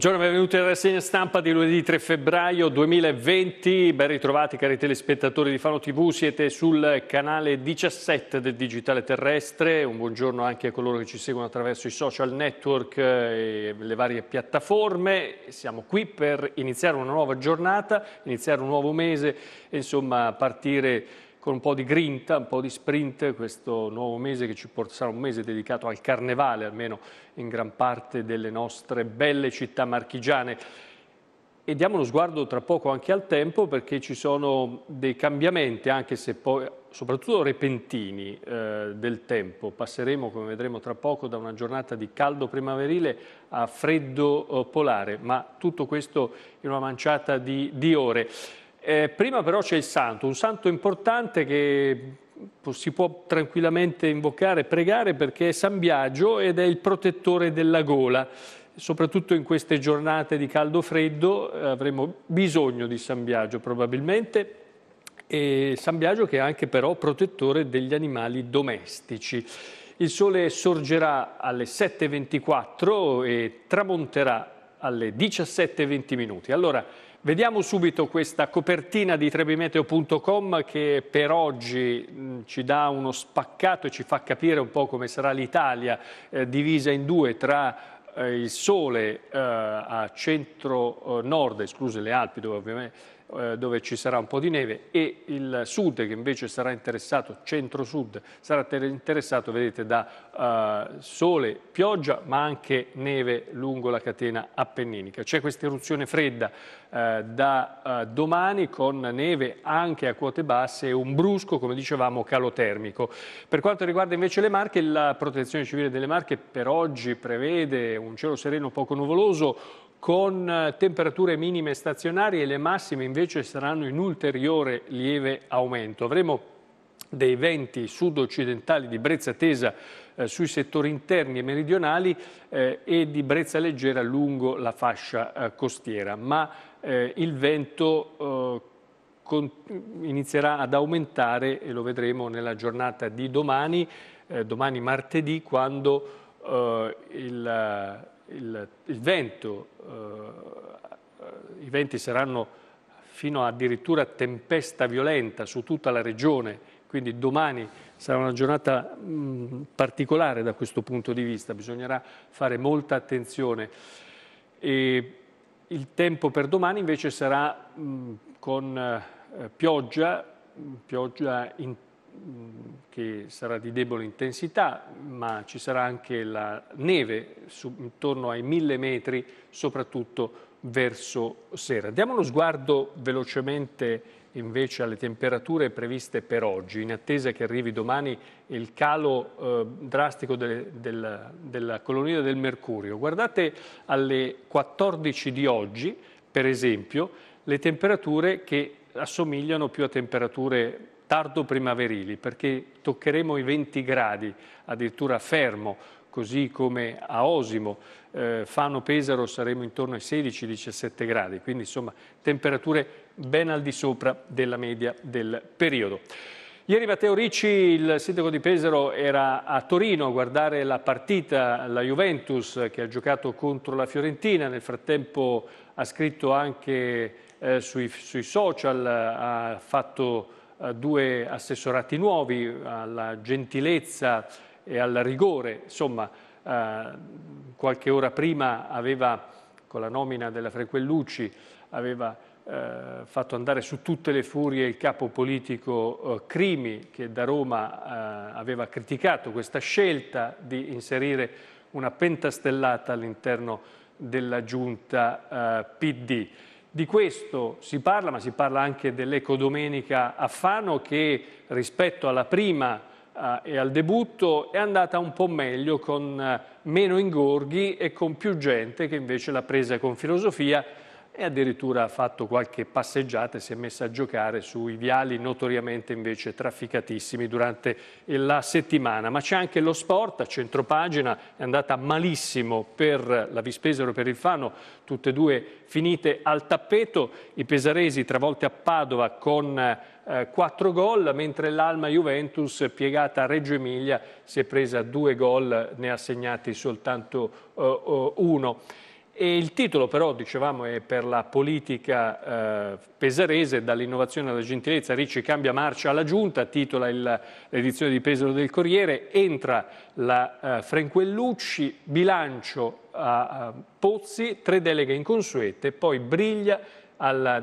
Buongiorno, benvenuti alla rassegna stampa di lunedì 3 febbraio 2020. Ben ritrovati cari telespettatori di Fano TV, siete sul canale 17 del Digitale Terrestre. Un buongiorno anche a coloro che ci seguono attraverso i social network eh, e le varie piattaforme. Siamo qui per iniziare una nuova giornata, iniziare un nuovo mese e insomma partire con un po' di grinta, un po' di sprint, questo nuovo mese che ci sarà un mese dedicato al carnevale, almeno in gran parte delle nostre belle città marchigiane. E diamo uno sguardo tra poco anche al tempo perché ci sono dei cambiamenti, anche se poi, soprattutto repentini, eh, del tempo. Passeremo, come vedremo tra poco, da una giornata di caldo primaverile a freddo eh, polare, ma tutto questo in una manciata di, di ore. Eh, prima però c'è il santo, un santo importante che si può tranquillamente invocare, pregare perché è San Biagio ed è il protettore della gola. Soprattutto in queste giornate di caldo freddo eh, avremo bisogno di San Biagio probabilmente e San Biagio che è anche però protettore degli animali domestici. Il sole sorgerà alle 7.24 e tramonterà alle 17.20 minuti. Allora, Vediamo subito questa copertina di trebimeteo.com che per oggi mm, ci dà uno spaccato e ci fa capire un po' come sarà l'Italia eh, divisa in due tra eh, il sole eh, a centro-nord, eh, escluse le Alpi dove, eh, dove, ci sarà un po' di neve, e il sud che invece sarà interessato, centro-sud, sarà interessato, vedete, da eh, sole, pioggia, ma anche neve lungo la catena appenninica. C'è questa eruzione fredda eh, da domani con neve anche a quote basse e un brusco, come dicevamo, calo termico. Per quanto riguarda invece le Marche, la protezione civile delle Marche per oggi prevede un cielo sereno poco nuvoloso con eh, temperature minime stazionarie e le massime invece saranno in ulteriore lieve aumento. Avremo dei venti sud-occidentali di brezza tesa eh, sui settori interni e meridionali eh, e di brezza leggera lungo la fascia eh, costiera, ma eh, il vento eh, con, inizierà ad aumentare e lo vedremo nella giornata di domani, domani martedì, quando eh, il, il, il, vento, eh, i venti saranno fino addirittura tempesta violenta su tutta la regione, quindi domani sarà una giornata mh, mm, particolare da questo punto di vista, bisognerà fare molta attenzione. E il tempo per domani invece sarà mh, mm, con eh, pioggia, mm, pioggia intensa, che sarà di debole intensità, ma ci sarà anche la neve su, intorno ai mille metri, soprattutto verso sera. Diamo uno sguardo velocemente invece alle temperature previste per oggi, in attesa che arrivi domani il calo eh, drastico de, del, della colonia del mercurio. Guardate alle 14 di oggi, per esempio, le temperature che assomigliano più a temperature tardo primaverili perché toccheremo i 20 gradi, addirittura a Fermo, così come a Osimo, eh, Fano Pesaro saremo intorno ai 16-17 gradi, quindi insomma temperature ben al di sopra della media del periodo. Ieri Matteo Ricci, il sindaco di Pesaro, era a Torino a guardare la partita, la Juventus che ha giocato contro la Fiorentina, nel frattempo ha scritto anche eh, sui, sui, social, ha fatto eh, due assessorati nuovi alla gentilezza e al rigore, insomma eh, qualche ora prima aveva, con la nomina della Frequellucci, aveva eh, fatto andare su tutte le furie il capo politico eh, Crimi che da Roma eh, aveva criticato questa scelta di inserire una pentastellata all'interno della giunta eh, PD. Di questo si parla, ma si parla anche dell'ecodomenica a Fano che rispetto alla prima eh, e al debutto è andata un po' meglio con eh, meno ingorghi e con più gente che invece l'ha presa con filosofia e addirittura ha fatto qualche passeggiata e si è messa a giocare sui viali notoriamente invece trafficatissimi durante la settimana. Ma c'è anche lo sport, a centropagina è andata malissimo per la Vispesero e per il Fano, tutte e due finite al tappeto, i pesaresi travolti a Padova con eh, quattro gol, mentre l'Alma Juventus, piegata a Reggio Emilia, si è presa due gol, ne ha segnati soltanto eh, eh, uno. E il titolo però, dicevamo, è per la politica eh, pesarese, dall'innovazione alla gentilezza, Ricci cambia marcia alla giunta, titola l'edizione di Pesaro del Corriere, entra la eh, Franquellucci, bilancio a, a, Pozzi, tre deleghe inconsuete, poi briglia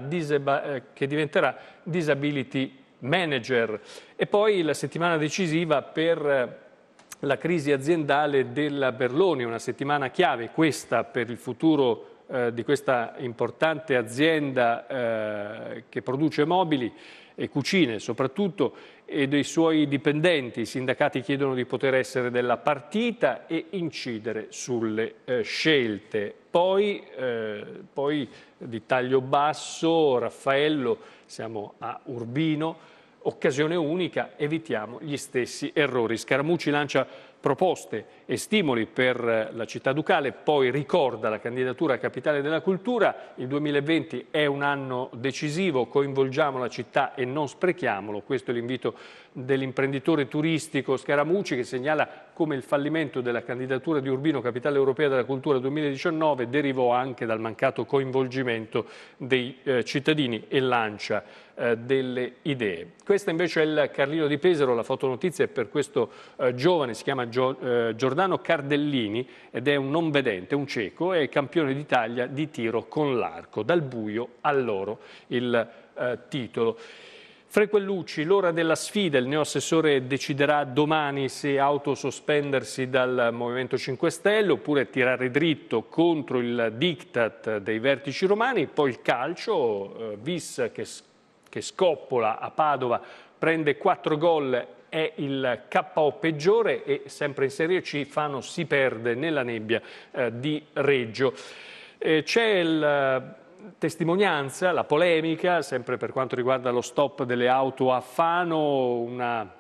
diseba, eh, che diventerà disability manager. E poi la settimana decisiva per eh, la crisi aziendale della Berloni, una settimana chiave questa per il futuro eh, di questa importante azienda eh, che produce mobili e cucine soprattutto e dei suoi dipendenti. I sindacati chiedono di poter essere della partita e incidere sulle eh, scelte. Poi, eh, poi di taglio basso, Raffaello, siamo a Urbino, occasione unica, evitiamo gli stessi errori. Scaramucci lancia proposte e stimoli per la città ducale, poi ricorda la candidatura a capitale della cultura, il 2020 è un anno decisivo, coinvolgiamo la città e non sprechiamolo, questo è l'invito dell'imprenditore turistico Scaramucci che segnala come il fallimento della candidatura di Urbino Capitale Europea della Cultura 2019 derivò anche dal mancato coinvolgimento dei eh, cittadini e lancia eh, delle idee. Questa invece è il Carlino di Pesaro, la fotonotizia è per questo eh, giovane, si chiama Gio, eh, Giordano Giordano Cardellini ed è un non vedente, un cieco, è campione d'Italia di tiro con l'arco, dal buio all'oro il eh, titolo. Frequellucci, l'ora della sfida, il neoassessore deciderà domani se autosospendersi dal Movimento 5 Stelle oppure tirare dritto contro il diktat dei vertici romani, poi il calcio, eh, Vis che, che scoppola a Padova prende quattro gol è il KO peggiore e sempre in Serie C Fano si perde nella nebbia eh, di Reggio. Eh, C'è la eh, testimonianza, la polemica, sempre per quanto riguarda lo stop delle auto a Fano, una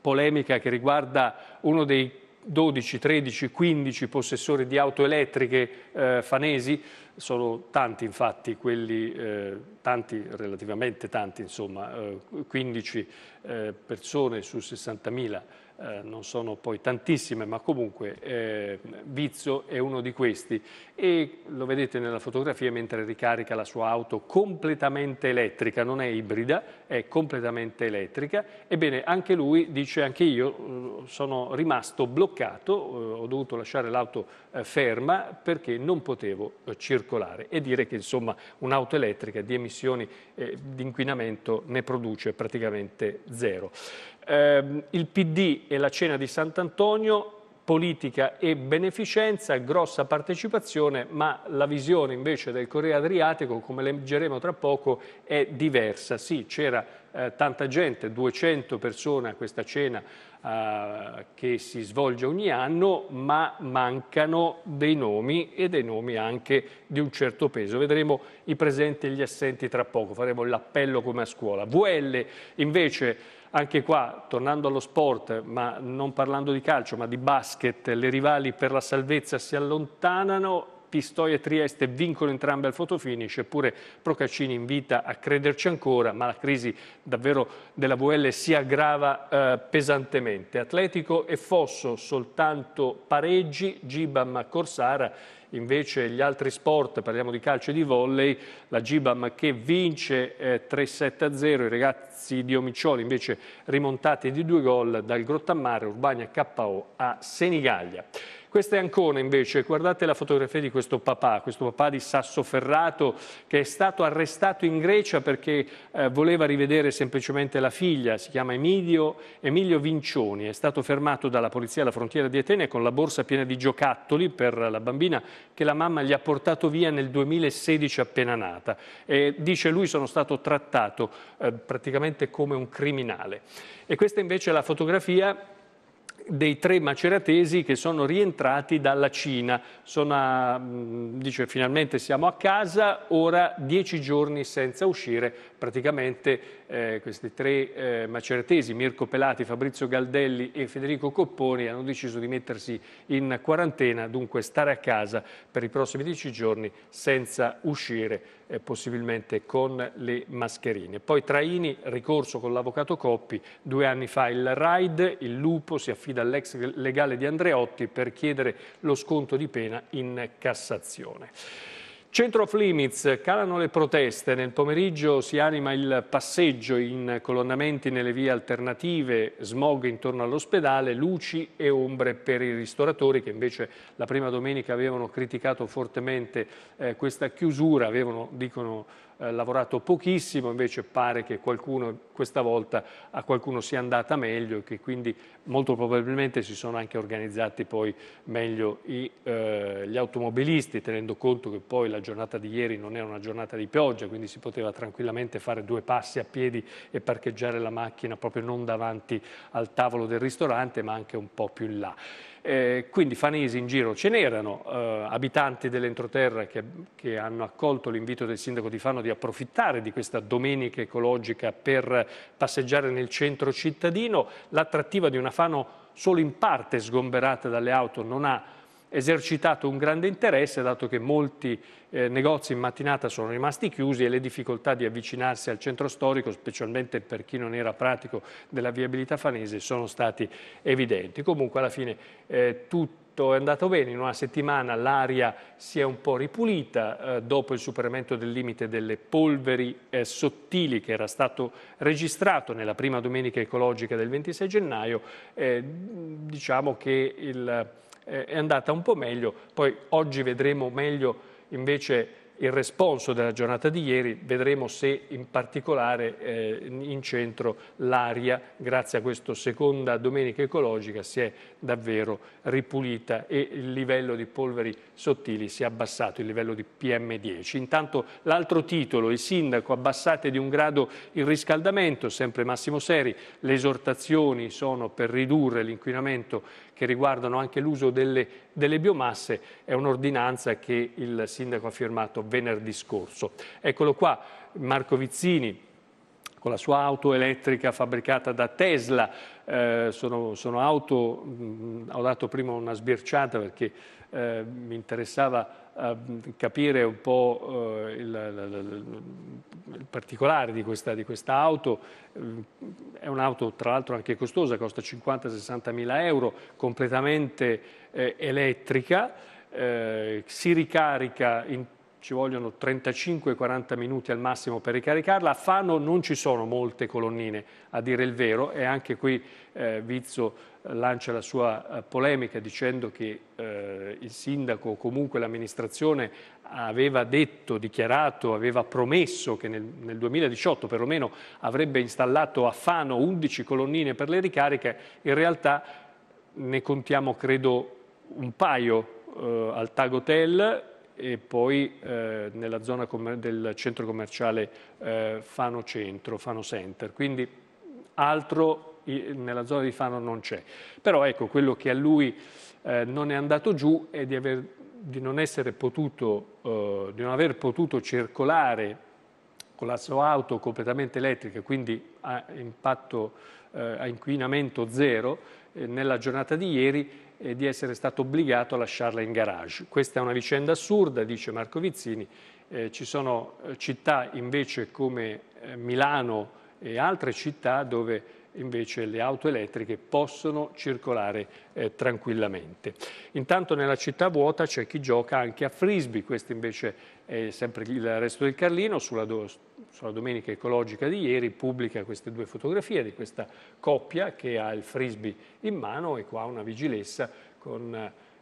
polemica che riguarda uno dei 12, 13, 15 possessori di auto elettriche eh, fanesi, sono tanti infatti quelli, eh, tanti, relativamente tanti insomma, eh, 15 eh, persone su 60.000 eh, non sono poi tantissime, ma comunque eh, Vizio è uno di questi e lo vedete nella fotografia mentre ricarica la sua auto completamente elettrica, non è ibrida, è completamente elettrica. Ebbene, anche lui dice, anche io eh, sono rimasto bloccato, eh, ho dovuto lasciare l'auto ferma perché non potevo circolare e dire che insomma un'auto elettrica di emissioni eh, di inquinamento ne produce praticamente zero. Eh, il PD e la cena di Sant'Antonio, politica e beneficenza, grossa partecipazione, ma la visione invece del Corriere Adriatico, come leggeremo tra poco, è diversa. Sì, c'era eh, tanta gente, 200 persone a questa cena eh, che si svolge ogni anno, ma mancano dei nomi e dei nomi anche di un certo peso. Vedremo i presenti e gli assenti tra poco, faremo l'appello come a scuola. VL invece anche qua, tornando allo sport, ma non parlando di calcio, ma di basket, le rivali per la salvezza si allontanano Pistoia e Trieste vincono entrambe al fotofinish, eppure Procaccini invita a crederci ancora, ma la crisi davvero della VL si aggrava eh, pesantemente. Atletico e Fosso soltanto pareggi, Gibam Corsara invece gli altri sport, parliamo di calcio e di volley, la Gibam che vince eh, 3-7-0, i ragazzi di Omiccioli invece rimontati di due gol dal Grottammare, Urbania KO a Senigallia. Questa è Ancona invece, guardate la fotografia di questo papà, questo papà di Sassoferrato che è stato arrestato in Grecia perché eh, voleva rivedere semplicemente la figlia, si chiama Emilio, Emilio Vincioni, è stato fermato dalla polizia alla frontiera di Atene con la borsa piena di giocattoli per la bambina che la mamma gli ha portato via nel 2016 appena nata e dice lui sono stato trattato eh, praticamente come un criminale. E questa invece è la fotografia dei tre maceratesi che sono rientrati dalla Cina. Sono a, mm, dice finalmente siamo a casa, ora dieci giorni senza uscire. Praticamente eh, questi tre eh, maceratesi, Mirko Pelati, Fabrizio Galdelli e Federico Copponi, hanno deciso di mettersi in quarantena, dunque stare a casa per i prossimi dieci giorni senza uscire eh, possibilmente con le mascherine. Poi Traini, ricorso con l'avvocato Coppi, due anni fa il RAID, il lupo si affida all'ex legale di Andreotti per chiedere lo sconto di pena in Cassazione. Centro Flimiz calano le proteste, nel pomeriggio si anima il passeggio in colonnamenti nelle vie alternative, smog intorno all'ospedale, luci e ombre per i ristoratori che invece la prima domenica avevano criticato fortemente eh, questa chiusura, avevano, dicono, eh, lavorato pochissimo, invece pare che qualcuno, questa volta a qualcuno sia andata meglio e che quindi molto probabilmente si sono anche organizzati poi meglio i, eh, gli automobilisti, tenendo conto che poi la giornata di ieri non era una giornata di pioggia, quindi si poteva tranquillamente fare due passi a piedi e parcheggiare la macchina proprio non davanti al tavolo del ristorante, ma anche un po' più in là. Eh, quindi fanesi in giro ce n'erano, eh, abitanti dell'entroterra che, che, hanno accolto l'invito del sindaco di Fano di approfittare di questa domenica ecologica per passeggiare nel centro cittadino. L'attrattiva di una Fano solo in parte sgomberata dalle auto non ha esercitato un grande interesse dato che molti eh, negozi in mattinata sono rimasti chiusi e le difficoltà di avvicinarsi al centro storico, specialmente per chi non era pratico della viabilità fanese, sono stati evidenti. Comunque alla fine eh, tutti è andato bene, in una settimana l'aria si è un po' ripulita eh, dopo il superamento del limite delle polveri eh, sottili che era stato registrato nella prima domenica ecologica del 26 gennaio, eh, diciamo che il eh, è andata un po' meglio, poi oggi vedremo meglio invece il responso della giornata di ieri, vedremo se in particolare eh, in centro l'aria, grazie a questa seconda domenica ecologica, si è davvero ripulita e il livello di polveri sottili si è abbassato, il livello di PM10. Intanto l'altro titolo, il sindaco, abbassate di un grado il riscaldamento, sempre Massimo Seri, le esortazioni sono per ridurre l'inquinamento che riguardano anche l'uso delle, delle biomasse, è un'ordinanza che il sindaco ha firmato venerdì scorso. Eccolo qua, Marco Vizzini, con la sua auto elettrica fabbricata da Tesla. Eh, sono, sono, auto, mh, mm, ho dato prima una sbirciata perché eh, mi interessava Ehm, capire un po' eh, il, il particolare di questa, di questa, auto. Ehm, è un'auto tra l'altro anche costosa, costa 50-60 mila euro, completamente eh, elettrica, eh, si ricarica in ci vogliono 35-40 minuti al massimo per ricaricarla. A Fano non ci sono molte colonnine, a dire il vero, e anche qui eh, Vizzo eh, lancia la sua eh, polemica dicendo che eh, il sindaco o comunque l'amministrazione aveva detto, dichiarato, aveva promesso che nel, nel 2018 perlomeno avrebbe installato a Fano 11 colonnine per le ricariche, in realtà ne contiamo credo un paio eh, al Tag Hotel e poi eh, nella zona del centro commerciale eh, Fano Centro, Fano Center, quindi altro nella zona di Fano non c'è. Però ecco, quello che a lui eh, non è andato giù è di, aver, di, non, potuto, eh, di non aver potuto circolare con la sua auto completamente elettrica, quindi a impatto, eh, a inquinamento zero, eh, nella giornata di ieri, e di essere stato obbligato a lasciarla in garage. Questa è una vicenda assurda, dice Marco Vizzini, eh, ci sono eh, città invece come eh, Milano e altre città dove invece le auto elettriche possono circolare eh, tranquillamente. Intanto nella città vuota c'è chi gioca anche a frisbee, questo invece è sempre il resto del Carlino, sulla, do, sulla domenica ecologica di ieri pubblica queste due fotografie di questa coppia che ha il frisbee in mano e qua una vigilessa con,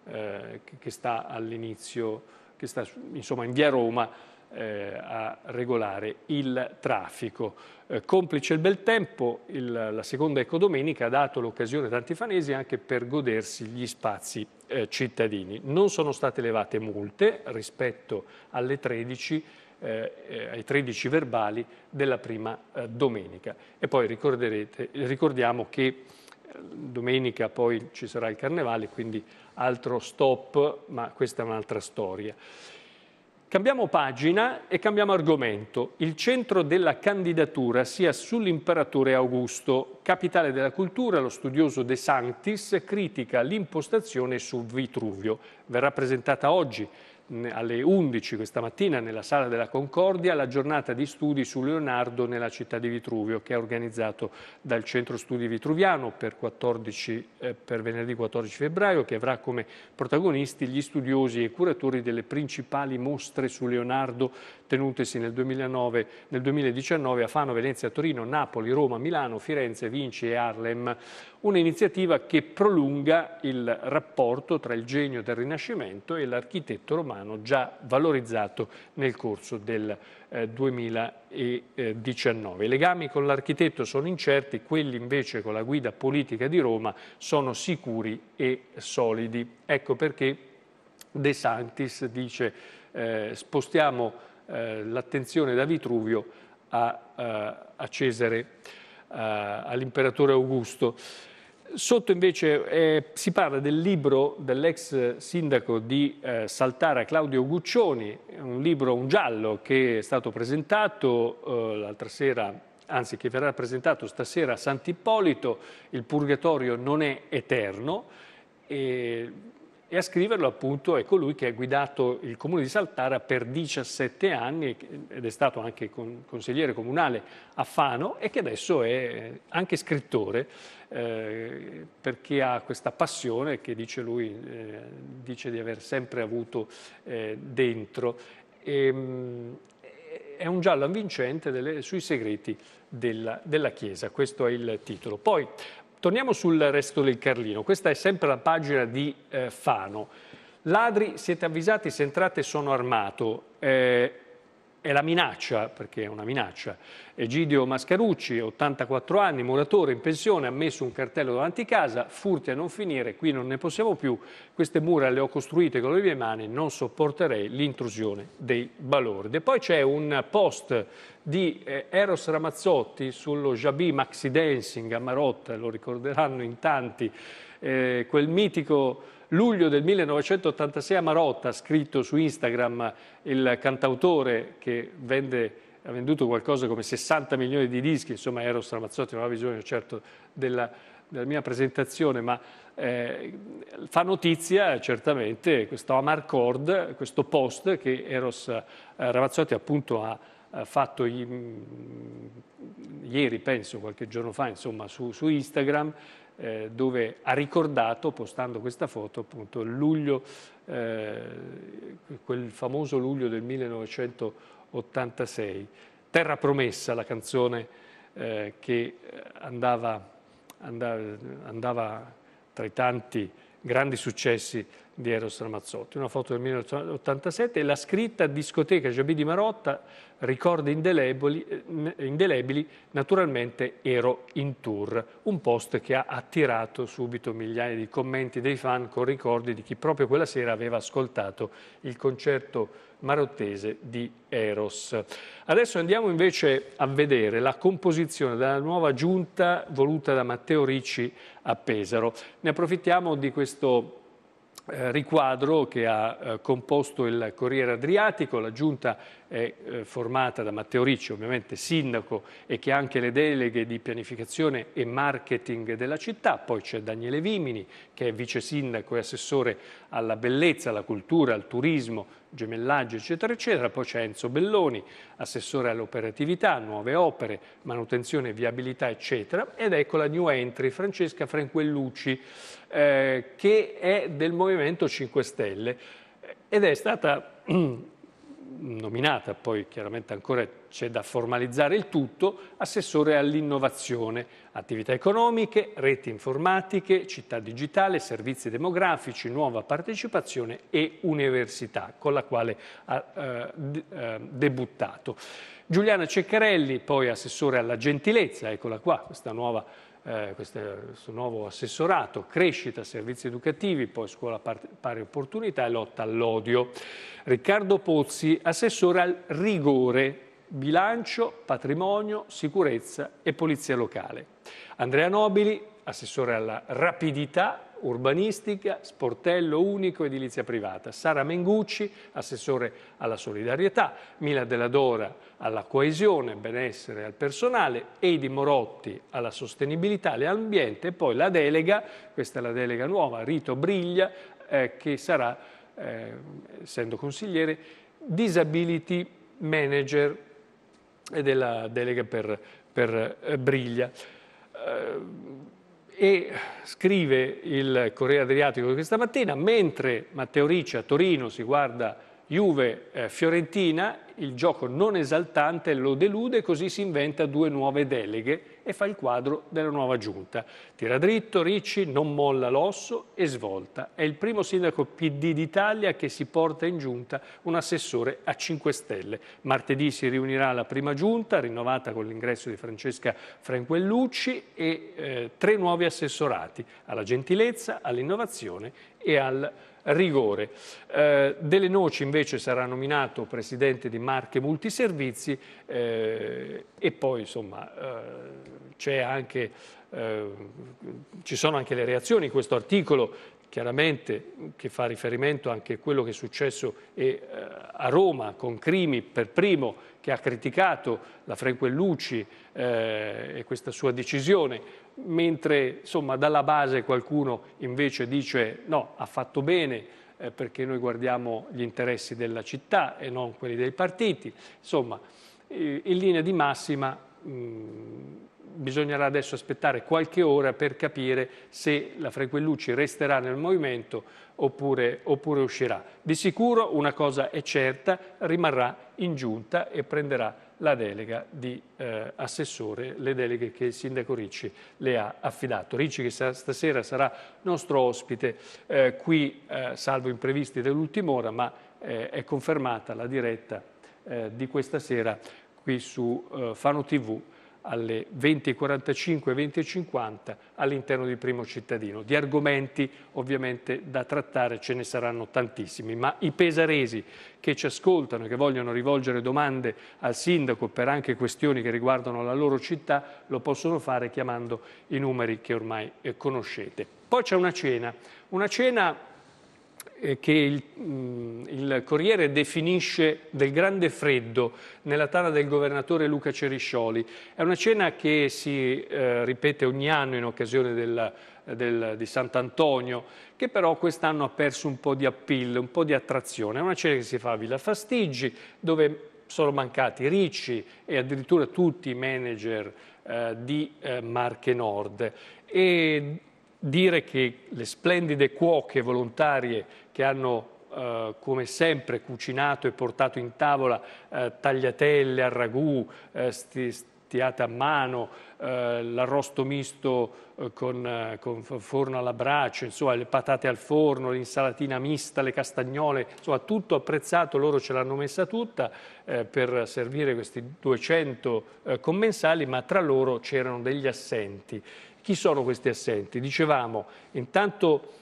eh, che sta all'inizio, che sta insomma in via Roma, eh, a regolare il traffico. Eh, complice il bel tempo, il, la seconda ecodomenica ha dato l'occasione a tanti fanesi anche per godersi gli spazi eh, cittadini. Non sono state levate multe rispetto alle 13 eh, eh, ai 13 verbali della prima eh, domenica. E poi ricordiamo che eh, domenica poi ci sarà il carnevale, quindi altro stop, ma questa è un'altra storia. Cambiamo pagina e cambiamo argomento. Il centro della candidatura sia sull'imperatore Augusto. Capitale della cultura, lo studioso De Sanctis critica l'impostazione su Vitruvio. Verrà presentata oggi alle 11 questa mattina nella Sala della Concordia la giornata di studi su Leonardo nella città di Vitruvio che è organizzato dal Centro Studi Vitruviano per, 14, eh, per venerdì 14 febbraio che avrà come protagonisti gli studiosi e curatori delle principali mostre su Leonardo tenutesi nel, 2009, nel 2019 a Fano, Venezia, Torino, Napoli, Roma, Milano, Firenze, Vinci e Harlem. Un'iniziativa che prolunga il rapporto tra il genio del Rinascimento e l'architetto romano già valorizzato nel corso del 2019. Eh, I legami con l'architetto sono incerti, quelli invece con la guida politica di Roma sono sicuri e solidi. Ecco perché De Santis dice eh, spostiamo eh, l'attenzione da Vitruvio a, eh, a Cesare, eh, all'imperatore Augusto. Sotto invece eh, si parla del libro dell'ex sindaco di eh, Saltara Claudio Guccioni, un libro, un giallo che è stato presentato eh, l'altra sera, anzi che verrà presentato stasera a Sant'Ippolito, Il purgatorio non è eterno. E e a scriverlo appunto è colui che ha guidato il comune di Saltara per 17 anni ed è stato anche consigliere comunale a Fano e che adesso è anche scrittore eh, perché ha questa passione che dice lui eh, dice di aver sempre avuto eh, dentro. E, ehm, è un giallo avvincente delle, sui segreti della, della Chiesa, questo è il titolo. Poi Torniamo sul resto del Carlino, questa è sempre la pagina di eh, Fano. Ladri, siete avvisati se entrate sono armato. Eh, è la minaccia, perché è una minaccia. Egidio Mascarucci, 84 anni, muratore in pensione, ha messo un cartello davanti a casa, furti a non finire, qui non ne possiamo più, queste mura le ho costruite con le mie mani, non sopporterei l'intrusione dei balordi. E poi c'è un post di eh, Eros Ramazzotti sullo Jabi Maxi Dancing a Marotta, lo ricorderanno in tanti, eh, quel mitico luglio del 1986 a Marotta, scritto su Instagram il cantautore che vende, ha venduto qualcosa come 60 milioni di dischi, insomma Eros Ramazzotti non aveva bisogno certo della, della mia presentazione, ma eh, fa notizia certamente questo Amarcord, questo post che Eros eh, Ramazzotti appunto ha eh, fatto mm, ieri, penso qualche giorno fa, insomma, su, su Instagram, eh, dove ha ricordato, postando questa foto, appunto, luglio, eh, quel famoso luglio del 1986. Terra Promessa, la canzone eh, che andava, andava, andava tra i tanti grandi successi di Eros Ramazzotti, una foto del 1987 e la scritta discoteca Giabì di Marotta, ricordi indelebili, eh, indelebili, naturalmente ero in tour, un post che ha attirato subito migliaia di commenti dei fan con ricordi di chi proprio quella sera aveva ascoltato il concerto marottese di Eros. Adesso andiamo invece a vedere la composizione della nuova giunta voluta da Matteo Ricci a Pesaro. Ne approfittiamo di questo eh, riquadro che ha eh, composto il Corriere Adriatico, la giunta è eh, formata da Matteo Ricci, ovviamente sindaco, e che ha anche le deleghe di pianificazione e marketing della città. Poi c'è Daniele Vimini, che è vice sindaco e assessore alla bellezza, alla cultura, al turismo, gemellaggio, eccetera, eccetera. Poi c'è Enzo Belloni, assessore all'operatività, nuove opere, manutenzione, viabilità, eccetera. Ed ecco la new entry, Francesca Franquellucci, eh, che è del Movimento 5 Stelle ed è stata nominata, poi chiaramente ancora c'è da formalizzare il tutto, assessore all'innovazione, attività economiche, reti informatiche, città digitale, servizi demografici, nuova partecipazione e università, con la quale ha eh, eh debuttato. Giuliana Ceccarelli, poi assessore alla gentilezza, eccola qua, questa nuova eh, questo nuovo assessorato, crescita, servizi educativi, poi scuola pari opportunità e lotta all'odio. Riccardo Pozzi, assessore al rigore, bilancio, patrimonio, sicurezza e polizia locale. Andrea Nobili, assessore alla rapidità urbanistica, sportello unico, edilizia privata. Sara Mengucci, assessore alla solidarietà, Mila Della Dora alla coesione, benessere al personale, Edi Morotti alla sostenibilità, all'ambiente e poi la delega, questa è la delega nuova, Rito Briglia, eh, che sarà, eh, essendo consigliere, disability manager eh, della delega per, per eh, Briglia eh, e scrive il Corriere Adriatico questa mattina, mentre Matteo Ricci a Torino si guarda Juve-Fiorentina, eh, il gioco non esaltante lo delude, così si inventa due nuove deleghe e fa il quadro della nuova giunta. Tira dritto, Ricci non molla l'osso e svolta. È il primo sindaco PD d'Italia che si porta in giunta un assessore a 5 Stelle. Martedì si riunirà la prima giunta, rinnovata con l'ingresso di Francesca Franquellucci e eh, tre nuovi assessorati alla gentilezza, all'innovazione e al rigore. Eh, Delle Noci invece sarà nominato presidente di Marche Multiservizi eh, e poi insomma eh, anche, eh, ci sono anche le reazioni in questo articolo chiaramente che fa riferimento anche a quello che è successo eh, a Roma con Crimi per primo che ha criticato la Frenquellucci eh, e questa sua decisione, mentre insomma, dalla base qualcuno invece dice no, ha fatto bene eh, perché noi guardiamo gli interessi della città e non quelli dei partiti. Insomma, in linea di massima bisognerà adesso aspettare qualche ora per capire se la Frequellucci resterà nel movimento oppure, oppure uscirà. Di sicuro una cosa è certa, rimarrà in giunta e prenderà la delega di eh, assessore, le deleghe che il sindaco Ricci le ha affidato. Ricci che sa, stasera sarà nostro ospite eh, qui, eh, salvo imprevisti dell'ultima ora, ma eh, è confermata la diretta eh, di questa sera qui su eh, Fano TV alle 20.45 20.50 all'interno di Primo Cittadino. Di argomenti ovviamente da trattare ce ne saranno tantissimi, ma i pesaresi che ci ascoltano e che vogliono rivolgere domande al sindaco per anche questioni che riguardano la loro città lo possono fare chiamando i numeri che ormai eh, conoscete. Poi c'è una cena, una cena eh, che il, mm, il, Corriere definisce del grande freddo nella tana del governatore Luca Ceriscioli. È una cena che si eh, ripete ogni anno in occasione del, del, di Sant'Antonio, che però quest'anno ha perso un po' di appeal, un po' di attrazione. È una cena che si fa a Villa Fastiggi, dove sono mancati Ricci e addirittura tutti i manager eh, di eh, Marche Nord. E dire che le splendide cuoche volontarie che hanno eh, come sempre cucinato e portato in tavola eh, tagliatelle al ragù, eh, sti, stiate a mano, eh, l'arrosto misto eh, con, eh, con, forno alla braccia insomma, le patate al forno, l'insalatina mista, le castagnole, insomma tutto apprezzato, loro ce l'hanno messa tutta eh, per servire questi 200 eh, commensali, ma tra loro c'erano degli assenti. Chi sono questi assenti? Dicevamo, intanto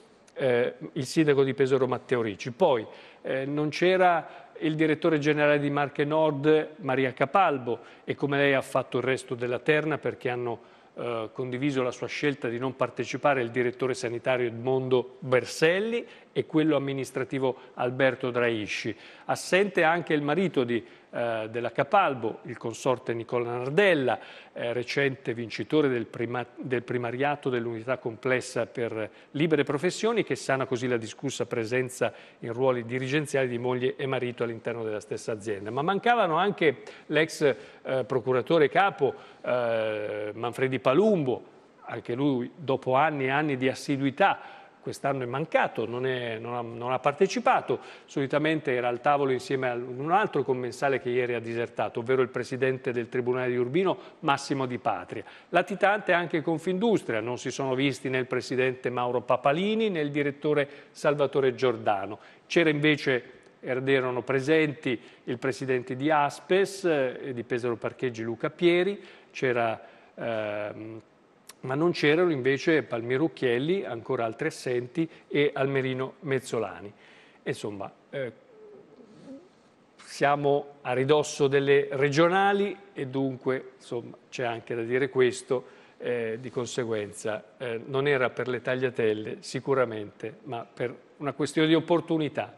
eh, il sindaco di Pesaro Matteo Ricci. Poi eh, non c'era il direttore generale di Marche Nord Maria Capalbo e come lei ha fatto il resto della terna perché hanno eh, condiviso la sua scelta di non partecipare il direttore sanitario Edmondo Berselli e quello amministrativo Alberto Draisci. Assente anche il marito di, eh, della Capalbo, il consorte Nicola Nardella, eh, recente vincitore del, prima, del primariato dell'unità complessa per libere professioni, che sana così la discussa presenza in ruoli dirigenziali di moglie e marito all'interno della stessa azienda. Ma mancavano anche l'ex eh, procuratore capo eh, Manfredi Palumbo, anche lui dopo anni e anni di assiduità quest'anno è mancato, non, è, non, ha, non, ha, partecipato, solitamente era al tavolo insieme a un altro commensale che ieri ha disertato, ovvero il presidente del Tribunale di Urbino, Massimo Di Patria. Latitante anche Confindustria, non si sono visti né il presidente Mauro Papalini né il direttore Salvatore Giordano. C'era invece er-, erano presenti il presidente di Aspes, e eh, di Pesaro Parcheggi Luca Pieri, c'era ehm, ma non c'erano invece Palmiero Occhielli, ancora altri assenti, e Almerino Mezzolani. Insomma, eh, siamo a ridosso delle regionali e dunque c'è anche da dire questo, eh, di conseguenza eh, non era per le tagliatelle sicuramente, ma per una questione di opportunità.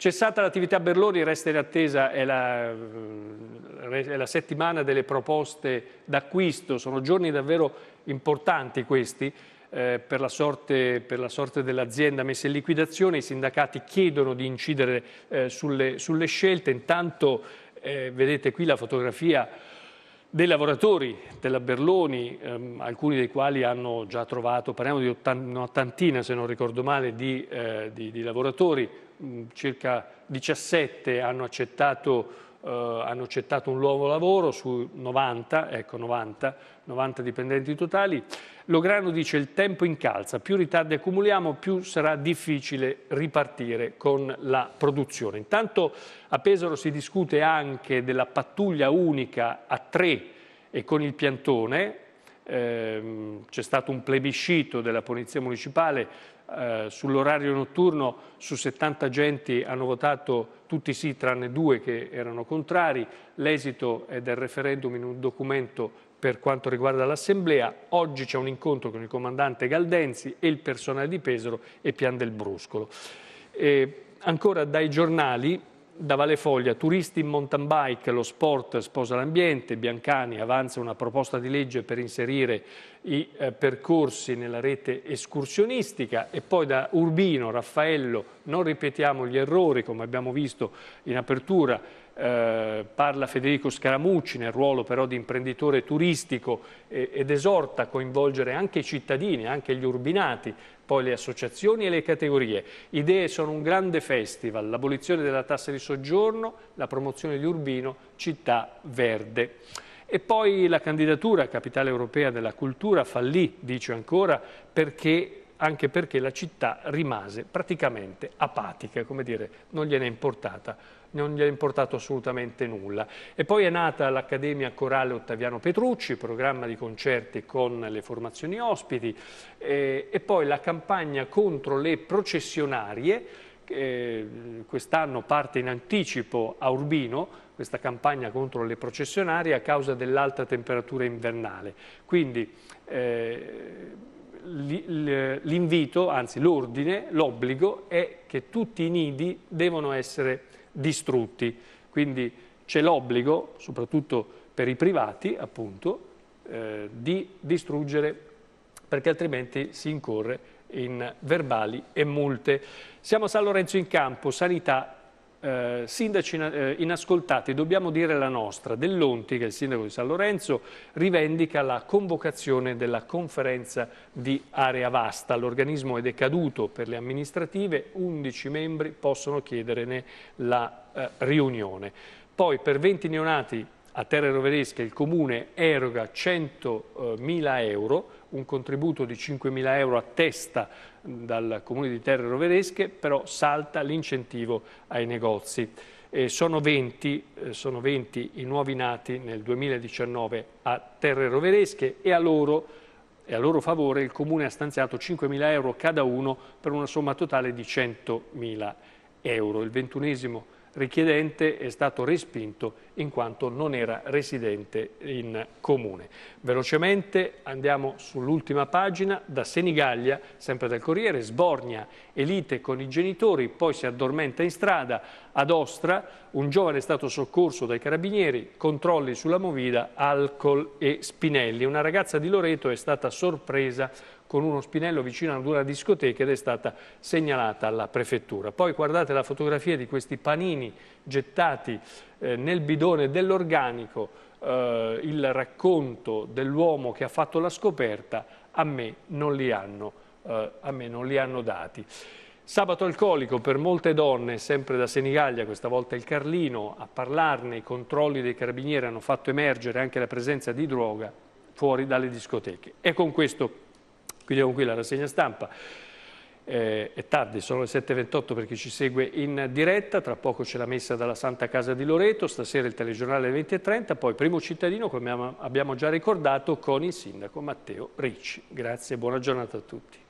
Cessata l'attività Berloni, resta in attesa è la, eh, è la settimana delle proposte d'acquisto, sono giorni davvero importanti questi. Eh, per, la sorte, sorte dell'azienda messa in liquidazione, i sindacati chiedono di incidere eh, sulle, sulle, scelte, intanto eh, vedete qui la fotografia dei lavoratori della Berloni, ehm, alcuni dei quali hanno già trovato, parliamo di ottan ottantina se non ricordo male, di, eh, di, di lavoratori, Mm, circa 17 hanno accettato, eh, hanno accettato, un nuovo lavoro su 90, ecco 90, 90 dipendenti totali. Lograno dice il tempo incalza, più ritardi accumuliamo più sarà difficile ripartire con la produzione. Intanto a Pesaro si discute anche della pattuglia unica a tre e con il piantone, ehm, c'è stato un plebiscito della Polizia Municipale eh, sull'orario notturno su 70 agenti hanno votato tutti sì tranne due che erano contrari, l'esito è del referendum in un documento per quanto riguarda l'Assemblea, oggi c'è un incontro con il comandante Galdenzi e il personale di Pesaro e Pian del Bruscolo. E ancora dai giornali da Valle Foglia, turisti in mountain bike, lo sport sposa l'ambiente, Biancani avanza una proposta di legge per inserire i eh, percorsi nella rete escursionistica e poi da Urbino, Raffaello, non ripetiamo gli errori come abbiamo visto in apertura eh, parla Federico Scaramucci nel ruolo però di imprenditore turistico eh, ed esorta a coinvolgere anche i cittadini, anche gli urbinati, poi le associazioni e le categorie. Idee sono un grande festival, l'abolizione della tassa di soggiorno, la promozione di Urbino, città verde. E poi la candidatura a Capitale Europea della Cultura fallì, dice ancora, perché anche perché la città rimase praticamente apatica, come dire, non gliene è importata non gli è importato assolutamente nulla. E poi è nata l'Accademia Corale Ottaviano Petrucci, programma di concerti con le formazioni ospiti, eh, e poi la campagna contro le processionarie, eh, quest'anno parte in anticipo a Urbino, questa campagna contro le processionarie a causa dell'alta temperatura invernale. Quindi eh, l'invito, anzi l'ordine, l'obbligo è che tutti i nidi devono essere distrutti. Quindi c'è l'obbligo, soprattutto per i privati appunto, eh, di distruggere perché altrimenti si incorre in verbali e multe. Siamo a San Lorenzo in Campo, sanità eh, sindaci eh, inascoltati, dobbiamo dire la nostra, Dell'Onti, che è il sindaco di San Lorenzo, rivendica la convocazione della conferenza di area vasta. L'organismo è decaduto per le amministrative, 11 membri possono chiederne la eh, riunione. Poi per 20 neonati a Terre Roveresche il comune eroga 100.000 euro, un contributo di 5.000 euro a testa dal Comune di Terre Roveresche, però salta l'incentivo ai negozi. Eh, sono, 20, sono 20 i nuovi nati nel 2019 a Terre Roveresche e a loro e a loro favore il Comune ha stanziato 5.000 euro cada uno per una somma totale di 100.000 euro. Il ventunesimo richiedente è stato respinto in quanto non era residente in comune. Velocemente andiamo sull'ultima pagina, da Senigallia, sempre dal Corriere, sbornia e lite con i genitori, poi si addormenta in strada, ad Ostra un giovane è stato soccorso dai carabinieri, controlli sulla movida, alcol e spinelli. Una ragazza di Loreto è stata sorpresa con uno spinello vicino ad una discoteca ed è stata segnalata alla prefettura. Poi guardate la fotografia di questi panini gettati eh, nel bidone dell'organico, eh, il racconto dell'uomo che ha fatto la scoperta, a me non li hanno, eh, non li hanno dati. Sabato alcolico per molte donne, sempre da Senigallia, questa volta il Carlino, a parlarne i controlli dei carabinieri hanno fatto emergere anche la presenza di droga fuori dalle discoteche. E con questo chiudiamo qui la rassegna stampa. Eh, è tardi, sono le 7.28 per chi ci segue in diretta, tra poco c'è la messa dalla Santa Casa di Loreto, stasera il telegiornale alle 20.30, poi primo cittadino, come abbiamo già ricordato, con il sindaco Matteo Ricci. Grazie e buona giornata a tutti.